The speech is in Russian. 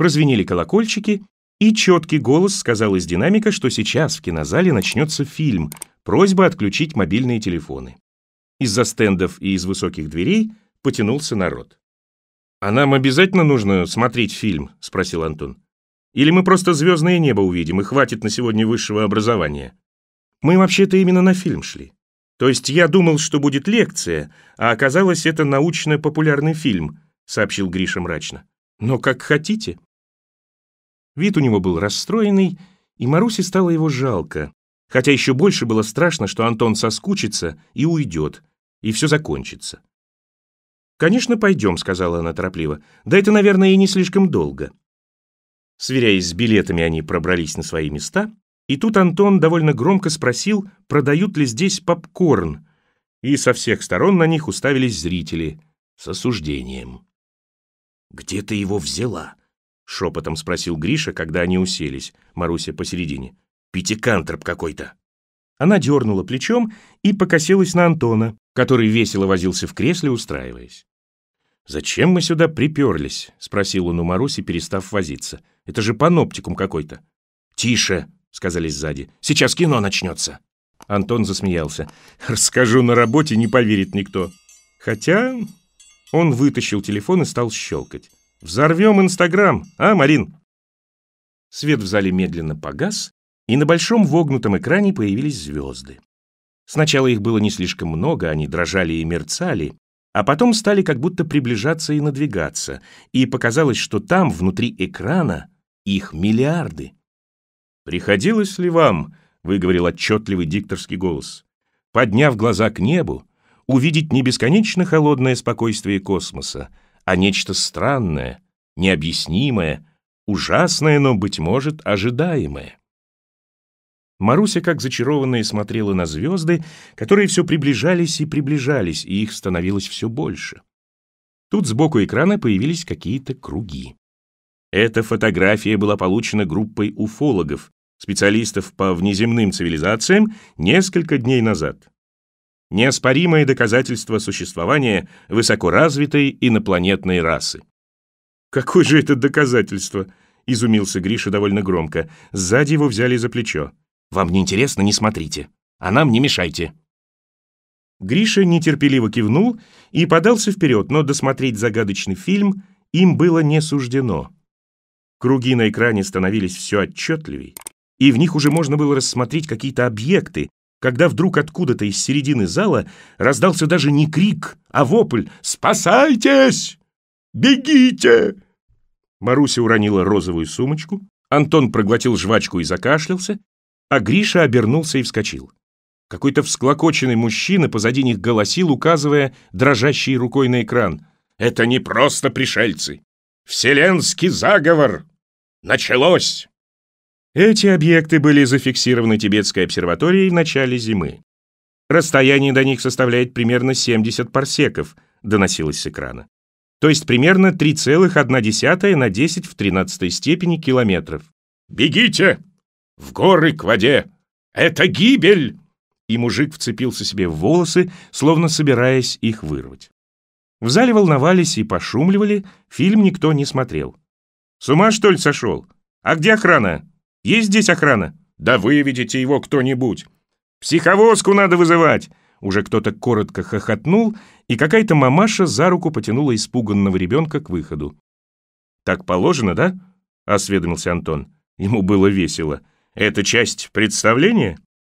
прозвенели колокольчики, и четкий голос сказал из динамика, что сейчас в кинозале начнется фильм, просьба отключить мобильные телефоны. Из-за стендов и из высоких дверей потянулся народ. «А нам обязательно нужно смотреть фильм?» — спросил Антон. «Или мы просто звездное небо увидим, и хватит на сегодня высшего образования?» «Мы вообще-то именно на фильм шли. То есть я думал, что будет лекция, а оказалось, это научно-популярный фильм», — сообщил Гриша мрачно. «Но как хотите». Вид у него был расстроенный, и Марусе стало его жалко, хотя еще больше было страшно, что Антон соскучится и уйдет, и все закончится. «Конечно, пойдем», — сказала она торопливо. «Да это, наверное, и не слишком долго». Сверяясь с билетами, они пробрались на свои места, и тут Антон довольно громко спросил, продают ли здесь попкорн, и со всех сторон на них уставились зрители с осуждением. «Где ты его взяла?» Шепотом спросил Гриша, когда они уселись, Маруся посередине. «Пятикантроп какой-то». Она дернула плечом и покосилась на Антона, который весело возился в кресле, устраиваясь. «Зачем мы сюда приперлись?» — спросил он у Маруси, перестав возиться. «Это же паноптикум какой-то». «Тише!» — сказали сзади. «Сейчас кино начнется!» Антон засмеялся. «Расскажу на работе, не поверит никто». Хотя он вытащил телефон и стал щелкать. Взорвем Инстаграм, а, Марин? Свет в зале медленно погас, и на большом вогнутом экране появились звезды. Сначала их было не слишком много, они дрожали и мерцали, а потом стали как будто приближаться и надвигаться, и показалось, что там, внутри экрана, их миллиарды. «Приходилось ли вам, — выговорил отчетливый дикторский голос, — подняв глаза к небу, увидеть не бесконечно холодное спокойствие космоса, а нечто странное, необъяснимое, ужасное, но, быть может, ожидаемое. Маруся, как зачарованная, смотрела на звезды, которые все приближались и приближались, и их становилось все больше. Тут сбоку экрана появились какие-то круги. Эта фотография была получена группой уфологов, специалистов по внеземным цивилизациям, несколько дней назад неоспоримое доказательство существования высокоразвитой инопланетной расы. «Какое же это доказательство?» — изумился Гриша довольно громко. Сзади его взяли за плечо. «Вам не интересно, не смотрите. А нам не мешайте». Гриша нетерпеливо кивнул и подался вперед, но досмотреть загадочный фильм им было не суждено. Круги на экране становились все отчетливей, и в них уже можно было рассмотреть какие-то объекты, когда вдруг откуда-то из середины зала раздался даже не крик, а вопль «Спасайтесь! Бегите!» Маруся уронила розовую сумочку, Антон проглотил жвачку и закашлялся, а Гриша обернулся и вскочил. Какой-то всклокоченный мужчина позади них голосил, указывая дрожащей рукой на экран. «Это не просто пришельцы! Вселенский заговор! Началось!» Эти объекты были зафиксированы Тибетской обсерваторией в начале зимы. Расстояние до них составляет примерно 70 парсеков, доносилось с экрана. То есть примерно 3,1 на 10 в 13 степени километров. «Бегите! В горы к воде! Это гибель!» И мужик вцепился себе в волосы, словно собираясь их вырвать. В зале волновались и пошумливали, фильм никто не смотрел. «С ума, что ли, сошел? А где охрана?» Есть здесь охрана? Да выведите его кто-нибудь. Психовозку надо вызывать. Уже кто-то коротко хохотнул, и какая-то мамаша за руку потянула испуганного ребенка к выходу. «Так положено, да?» — осведомился Антон. Ему было весело. «Это часть представления?»